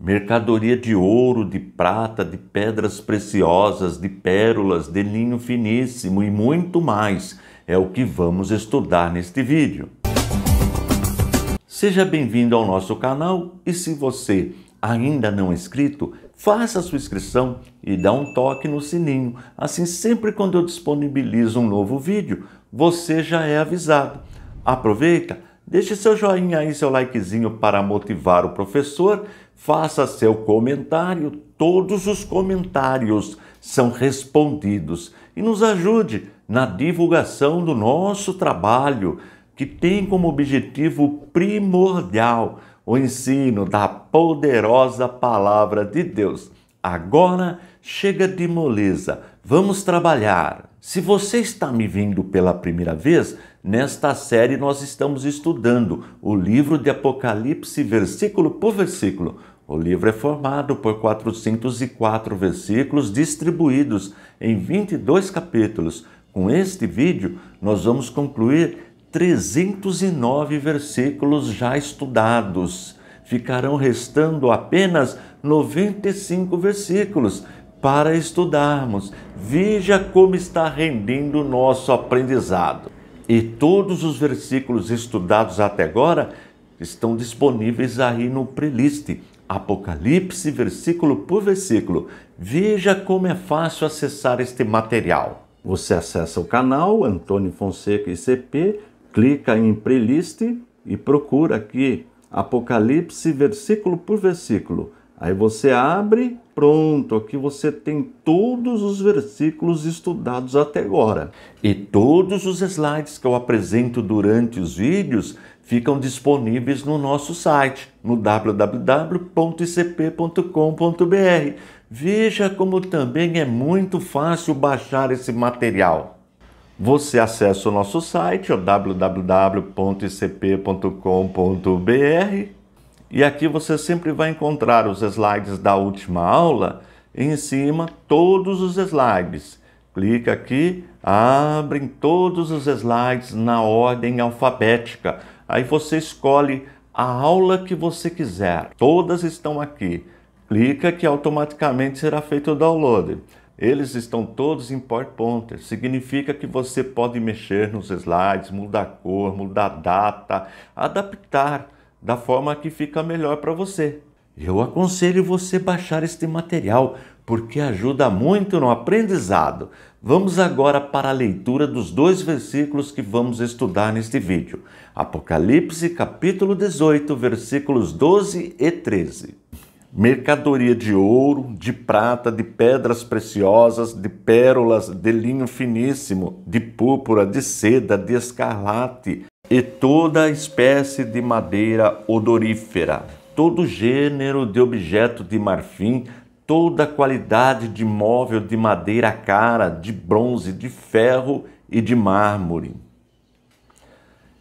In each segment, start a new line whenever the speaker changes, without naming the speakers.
mercadoria de ouro, de prata, de pedras preciosas, de pérolas, de linho finíssimo e muito mais é o que vamos estudar neste vídeo. Seja bem-vindo ao nosso canal e se você ainda não é inscrito, faça sua inscrição e dá um toque no sininho. Assim, sempre quando eu disponibilizo um novo vídeo, você já é avisado. Aproveita, deixe seu joinha aí, seu likezinho para motivar o professor faça seu comentário, todos os comentários são respondidos e nos ajude na divulgação do nosso trabalho, que tem como objetivo primordial o ensino da poderosa palavra de Deus. Agora chega de moleza, vamos trabalhar. Se você está me vindo pela primeira vez, nesta série nós estamos estudando o livro de Apocalipse, versículo por versículo. O livro é formado por 404 versículos distribuídos em 22 capítulos. Com este vídeo, nós vamos concluir 309 versículos já estudados. Ficarão restando apenas 95 versículos para estudarmos. Veja como está rendendo o nosso aprendizado. E todos os versículos estudados até agora estão disponíveis aí no playlist Apocalipse, versículo por versículo. Veja como é fácil acessar este material. Você acessa o canal Antônio Fonseca ICP, clica em playlist e procura aqui Apocalipse, versículo por versículo. Aí você abre, pronto, aqui você tem todos os versículos estudados até agora. E todos os slides que eu apresento durante os vídeos ficam disponíveis no nosso site, no www.icp.com.br. Veja como também é muito fácil baixar esse material. Você acessa o nosso site, www.icp.com.br, e aqui você sempre vai encontrar os slides da última aula. Em cima, todos os slides. Clica aqui, abrem todos os slides na ordem alfabética. Aí você escolhe a aula que você quiser. Todas estão aqui. Clica que automaticamente será feito o download. Eles estão todos em PowerPoint. Significa que você pode mexer nos slides, mudar a cor, mudar a data, adaptar da forma que fica melhor para você. Eu aconselho você baixar este material porque ajuda muito no aprendizado. Vamos agora para a leitura dos dois versículos que vamos estudar neste vídeo. Apocalipse, capítulo 18, versículos 12 e 13. Mercadoria de ouro, de prata, de pedras preciosas, de pérolas, de linho finíssimo, de púrpura, de seda, de escarlate e toda espécie de madeira odorífera, todo gênero de objeto de marfim toda a qualidade de móvel de madeira cara, de bronze, de ferro e de mármore.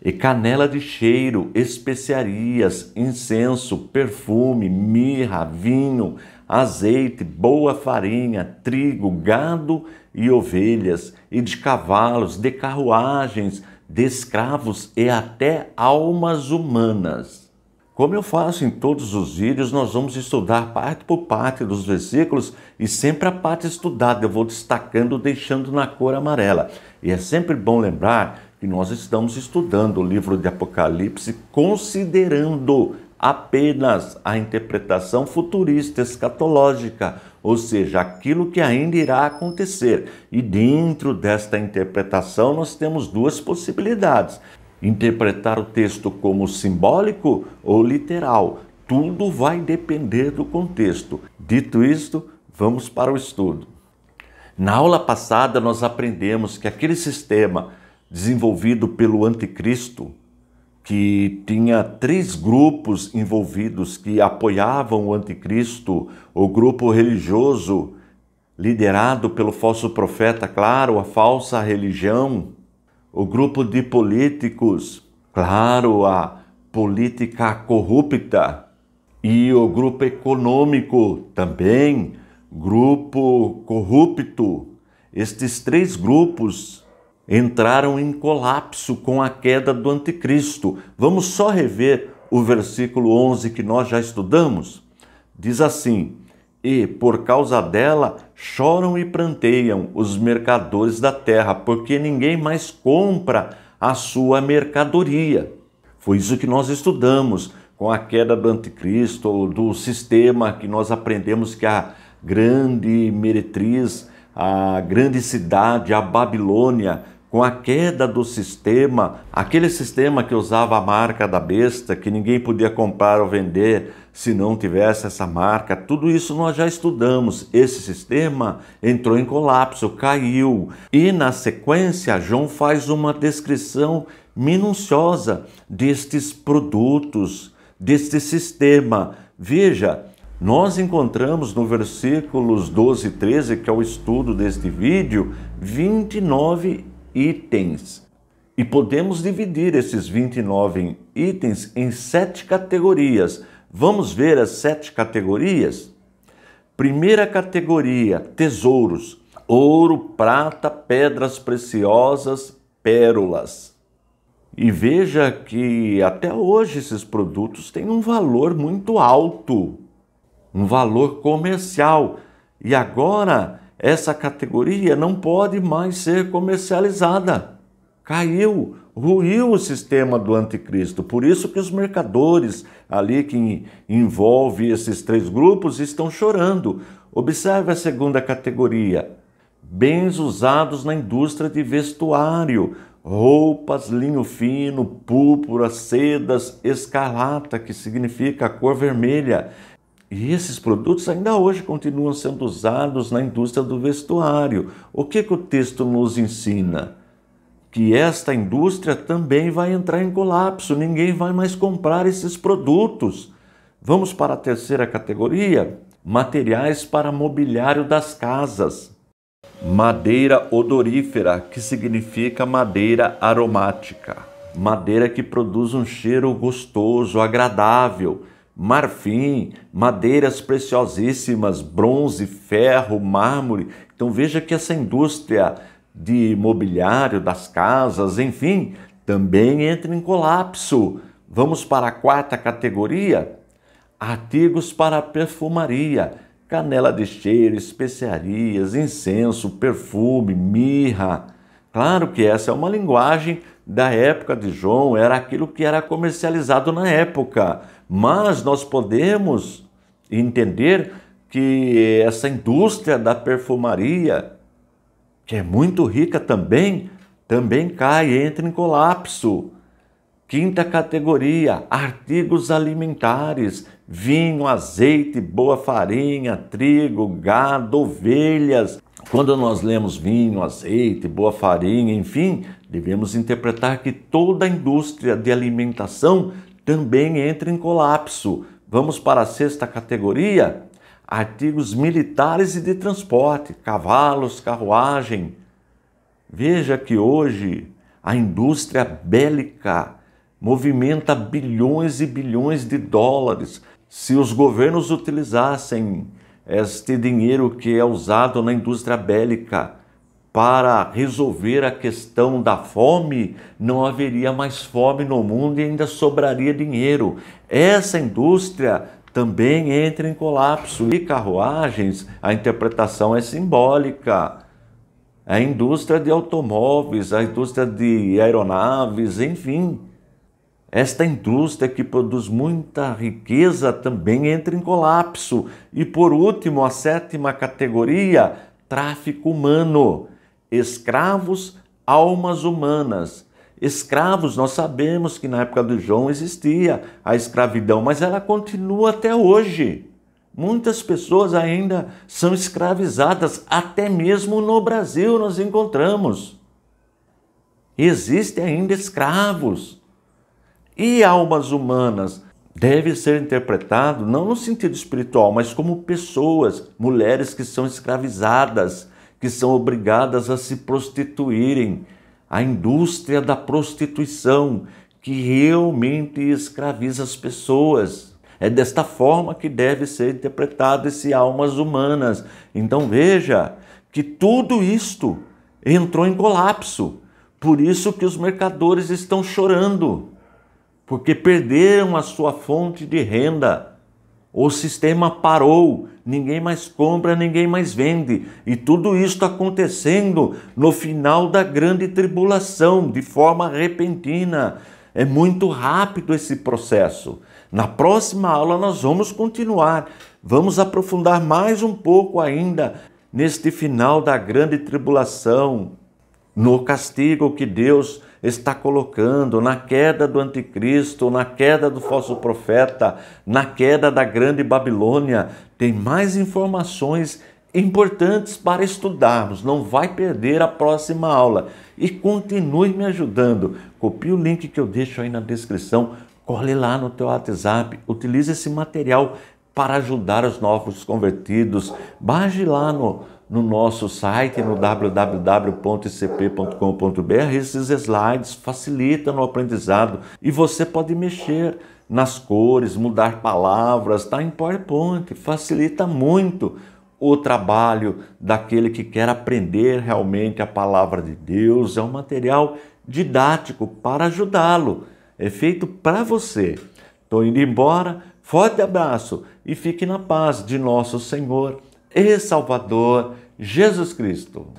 E canela de cheiro, especiarias, incenso, perfume, mirra, vinho, azeite, boa farinha, trigo, gado e ovelhas, e de cavalos, de carruagens, de escravos e até almas humanas. Como eu faço em todos os vídeos, nós vamos estudar parte por parte dos versículos e sempre a parte estudada eu vou destacando, deixando na cor amarela. E é sempre bom lembrar que nós estamos estudando o livro de Apocalipse considerando apenas a interpretação futurista escatológica, ou seja, aquilo que ainda irá acontecer. E dentro desta interpretação nós temos duas possibilidades interpretar o texto como simbólico ou literal. Tudo vai depender do contexto. Dito isto, vamos para o estudo. Na aula passada, nós aprendemos que aquele sistema desenvolvido pelo Anticristo, que tinha três grupos envolvidos que apoiavam o Anticristo: o grupo religioso, liderado pelo falso profeta, claro, a falsa religião o grupo de políticos, claro, a política corrupta, e o grupo econômico também, grupo corrupto. Estes três grupos entraram em colapso com a queda do anticristo. Vamos só rever o versículo 11 que nós já estudamos. Diz assim: e por causa dela choram e pranteiam os mercadores da terra, porque ninguém mais compra a sua mercadoria. Foi isso que nós estudamos com a queda do anticristo, do sistema que nós aprendemos que a grande meretriz, a grande cidade, a Babilônia, com a queda do sistema, aquele sistema que usava a marca da besta, que ninguém podia comprar ou vender se não tivesse essa marca, tudo isso nós já estudamos. Esse sistema entrou em colapso, caiu. E na sequência, João faz uma descrição minuciosa destes produtos, deste sistema. Veja, nós encontramos no versículos 12 e 13, que é o estudo deste vídeo, 29 itens. E podemos dividir esses 29 itens em sete categorias. Vamos ver as sete categorias? Primeira categoria: tesouros. Ouro, prata, pedras preciosas, pérolas. E veja que até hoje esses produtos têm um valor muito alto, um valor comercial. E agora essa categoria não pode mais ser comercializada. Caiu, ruiu o sistema do anticristo. Por isso que os mercadores ali que envolve esses três grupos estão chorando. Observe a segunda categoria: bens usados na indústria de vestuário, roupas, linho fino, púrpura, sedas, escarlata, que significa a cor vermelha, e esses produtos ainda hoje continuam sendo usados na indústria do vestuário. O que, que o texto nos ensina? Que esta indústria também vai entrar em colapso, ninguém vai mais comprar esses produtos. Vamos para a terceira categoria: materiais para mobiliário das casas. Madeira odorífera, que significa madeira aromática, madeira que produz um cheiro gostoso, agradável marfim, madeiras preciosíssimas, bronze, ferro, mármore. Então veja que essa indústria de mobiliário das casas, enfim, também entra em colapso. Vamos para a quarta categoria: artigos para perfumaria, canela de cheiro, especiarias, incenso, perfume, mirra. Claro que essa é uma linguagem da época de João, era aquilo que era comercializado na época mas nós podemos entender que essa indústria da perfumaria, que é muito rica também, também cai, entra em colapso. Quinta categoria: artigos alimentares, vinho, azeite, boa farinha, trigo, gado, ovelhas. Quando nós lemos vinho, azeite, boa farinha, enfim, devemos interpretar que toda a indústria de alimentação também entra em colapso. Vamos para a sexta categoria: artigos militares e de transporte, cavalos, carruagem. Veja que hoje a indústria bélica movimenta bilhões e bilhões de dólares. Se os governos utilizassem este dinheiro que é usado na indústria bélica para resolver a questão da fome, não haveria mais fome no mundo e ainda sobraria dinheiro. Essa indústria também entra em colapso. E carruagens, a interpretação é simbólica. A indústria de automóveis, a indústria de aeronaves, enfim. Esta indústria que produz muita riqueza também entra em colapso. E por último, a sétima categoria, tráfico humano escravos, almas humanas. Escravos, nós sabemos que na época do João existia a escravidão, mas ela continua até hoje. Muitas pessoas ainda são escravizadas, até mesmo no Brasil nós encontramos. Existem ainda escravos. E almas humanas? Deve ser interpretado não no sentido espiritual, mas como pessoas, mulheres que são escravizadas, que são obrigadas a se prostituírem, a indústria da prostituição, que realmente escraviza as pessoas. É desta forma que deve ser interpretado esse almas humanas. Então veja que tudo isto entrou em colapso. Por isso que os mercadores estão chorando, porque perderam a sua fonte de renda o sistema parou, ninguém mais compra, ninguém mais vende. E tudo isso acontecendo no final da grande tribulação, de forma repentina. É muito rápido esse processo. Na próxima aula nós vamos continuar, vamos aprofundar mais um pouco ainda neste final da grande tribulação no castigo que Deus está colocando, na queda do anticristo, na queda do falso profeta, na queda da grande Babilônia. Tem mais informações importantes para estudarmos. Não vai perder a próxima aula. E continue me ajudando. Copie o link que eu deixo aí na descrição. Colhe lá no teu WhatsApp. Utilize esse material para ajudar os novos convertidos. Baixe lá no no nosso site, no www.icp.com.br, esses slides facilitam o aprendizado e você pode mexer nas cores, mudar palavras, está em PowerPoint, facilita muito o trabalho daquele que quer aprender realmente a palavra de Deus, é um material didático para ajudá-lo, é feito para você. Estou indo embora, forte abraço e fique na paz de nosso Senhor e Salvador Jesus Cristo.